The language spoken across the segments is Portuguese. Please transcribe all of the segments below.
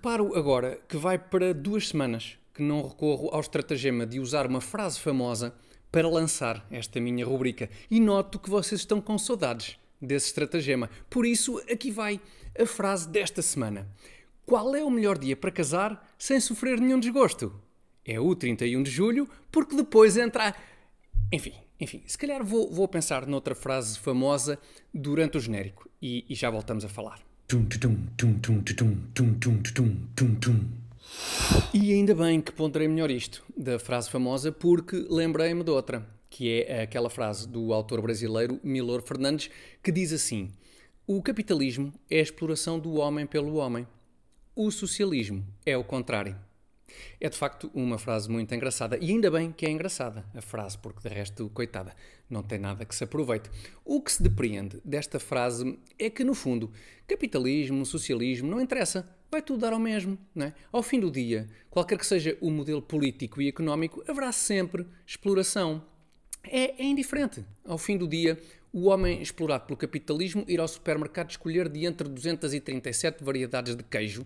reparo agora que vai para duas semanas que não recorro ao estratagema de usar uma frase famosa para lançar esta minha rubrica e noto que vocês estão com saudades desse estratagema. Por isso, aqui vai a frase desta semana. Qual é o melhor dia para casar sem sofrer nenhum desgosto? É o 31 de julho, porque depois entra. Enfim, enfim, se calhar vou, vou pensar noutra frase famosa durante o genérico e, e já voltamos a falar. E ainda bem que ponderei melhor isto da frase famosa, porque lembrei-me de outra, que é aquela frase do autor brasileiro Milor Fernandes, que diz assim: O capitalismo é a exploração do homem pelo homem, o socialismo é o contrário. É de facto uma frase muito engraçada e ainda bem que é engraçada a frase, porque de resto, coitada, não tem nada que se aproveite. O que se depreende desta frase é que, no fundo, capitalismo, socialismo, não interessa, vai tudo dar ao mesmo. Não é? Ao fim do dia, qualquer que seja o modelo político e económico, haverá sempre exploração. É, é indiferente. Ao fim do dia, o homem explorado pelo capitalismo irá ao supermercado escolher de entre 237 variedades de queijo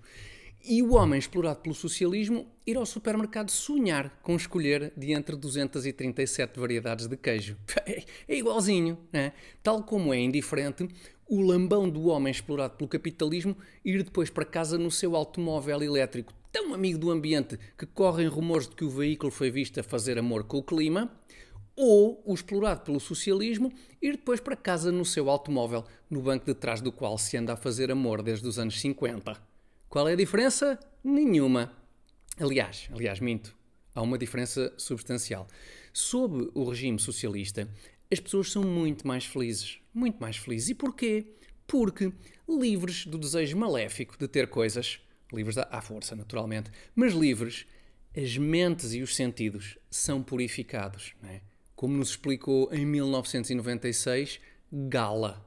e o homem explorado pelo socialismo ir ao supermercado sonhar com escolher de entre 237 variedades de queijo. É igualzinho, né? Tal como é indiferente o lambão do homem explorado pelo capitalismo ir depois para casa no seu automóvel elétrico, tão amigo do ambiente que correm rumores de que o veículo foi visto a fazer amor com o clima, ou o explorado pelo socialismo ir depois para casa no seu automóvel, no banco de trás do qual se anda a fazer amor desde os anos 50. Qual é a diferença? Nenhuma. Aliás, aliás, minto. Há uma diferença substancial. Sob o regime socialista, as pessoas são muito mais felizes. Muito mais felizes. E porquê? Porque livres do desejo maléfico de ter coisas, livres à força, naturalmente, mas livres, as mentes e os sentidos são purificados. É? Como nos explicou em 1996 Gala,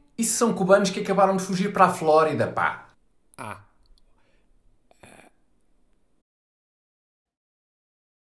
Isso são cubanos que acabaram de fugir para a Flórida, pá. Ah.